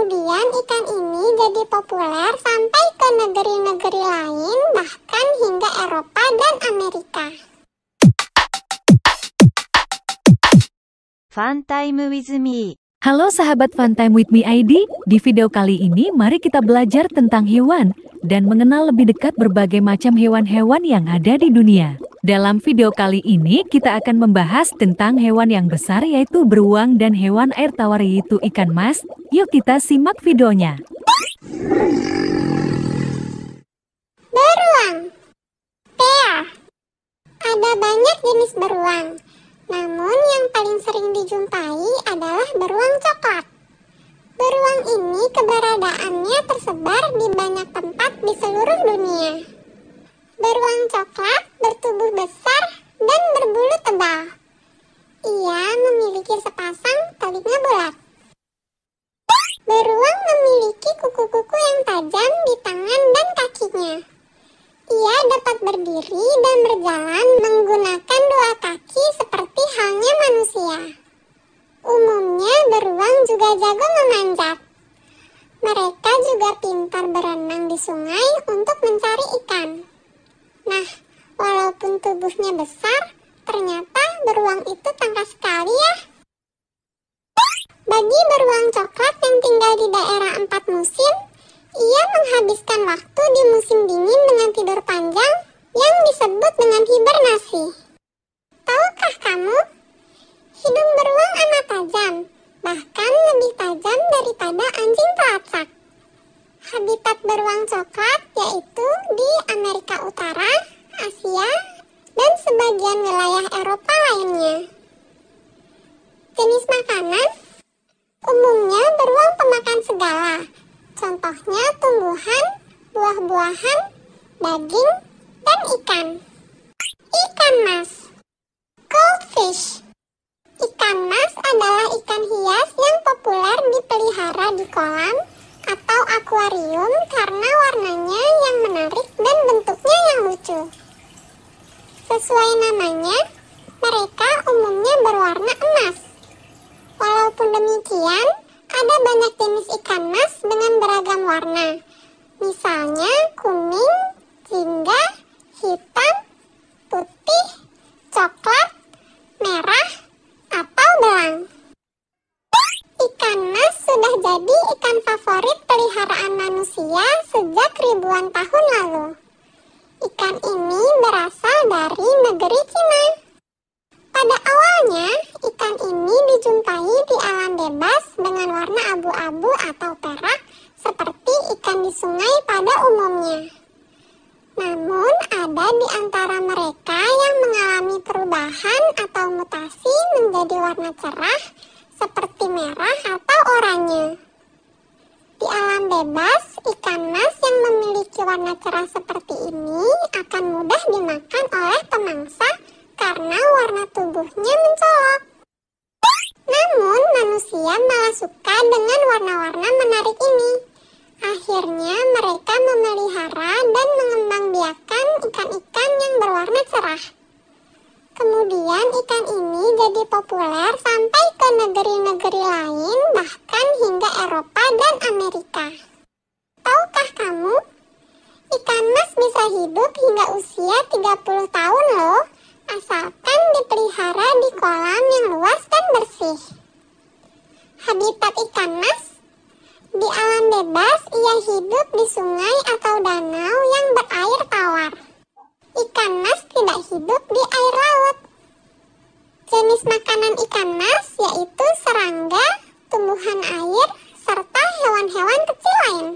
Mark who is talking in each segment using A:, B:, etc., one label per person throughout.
A: Kemudian ikan ini jadi populer sampai ke negeri-negeri lain bahkan hingga Eropa dan Amerika. Fun Time with me.
B: Halo sahabat Fun Time with me ID, di video kali ini mari kita belajar tentang hewan dan mengenal lebih dekat berbagai macam hewan-hewan yang ada di dunia. Dalam video kali ini kita akan membahas tentang hewan yang besar yaitu beruang dan hewan air tawar yaitu ikan mas. Yuk kita simak videonya.
A: Beruang Tea Ada banyak jenis beruang, namun yang paling sering dijumpai adalah beruang coklat. Beruang ini keberadaannya tersebar di banyak tempat di seluruh dunia. Beruang coklat bertubuh besar dan berbulu tebal. Ia memiliki sepasang telinga bulat. Beruang memiliki kuku-kuku yang tajam di tangan dan kakinya. Ia dapat berdiri dan berjalan menggunakan dua kaki seperti halnya manusia. Umumnya beruang juga jago memanjat. Mereka juga pintar berenang di sungai untuk mencari ikan. Nah, Walaupun tubuhnya besar, ternyata beruang itu tangkas sekali ya. Bagi beruang coklat yang tinggal di daerah empat musim, ia menghabiskan waktu di musim dingin dengan tidur panjang yang disebut dengan hibernasi. Tahukah kamu, hidung beruang amat tajam, bahkan lebih tajam daripada anjing pelacak. Habitat beruang coklat yaitu di Amerika Utara, Asia, dan sebagian wilayah Eropa lainnya. Jenis makanan umumnya beruang pemakan segala, contohnya tumbuhan, buah-buahan, daging, dan ikan. Ikan mas Goldfish Ikan mas adalah ikan hias yang populer dipelihara di kolam Sesuai namanya, mereka umumnya berwarna emas. Walaupun demikian, ada banyak jenis ikan mas dengan beragam warna. Misalnya kuning, jingga, hitam, putih, coklat, merah, atau belang. Ikan mas sudah jadi ikan favorit peliharaan manusia sejak ribuan tahun lalu. Ikan ini berasal dari negeri Cina. Pada awalnya, ikan ini dijumpai di alam bebas dengan warna abu-abu atau perak seperti ikan di sungai pada umumnya. Namun, ada di antara mereka yang mengalami perubahan atau mutasi menjadi warna cerah seperti merah atau oranye. Di alam bebas, ikan mas memiliki warna cerah seperti ini akan mudah dimakan oleh pemangsa karena warna tubuhnya mencolok. Namun, manusia malah suka dengan warna-warna menarik ini. Akhirnya, mereka memelihara dan mengembangbiakan ikan-ikan yang berwarna cerah. Kemudian, ikan ini jadi populer sampai ke negeri-negeri lain, bahkan hingga Eropa dan Amerika. Tahukah kamu? Ikan mas bisa hidup hingga usia 30 tahun loh, asalkan dipelihara di kolam yang luas dan bersih. Habitat ikan mas di alam bebas, ia hidup di sungai atau danau yang berair tawar. Ikan mas tidak hidup di air laut. Jenis makanan ikan mas yaitu serangga, tumbuhan air, serta hewan-hewan kecil lain.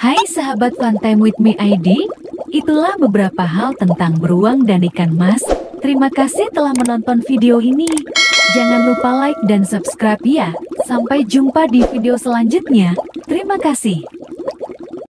B: Hai sahabat Fun With Me ID, itulah beberapa hal tentang beruang dan ikan mas. Terima kasih telah menonton video ini. Jangan lupa like dan subscribe ya. Sampai jumpa di video selanjutnya. Terima kasih.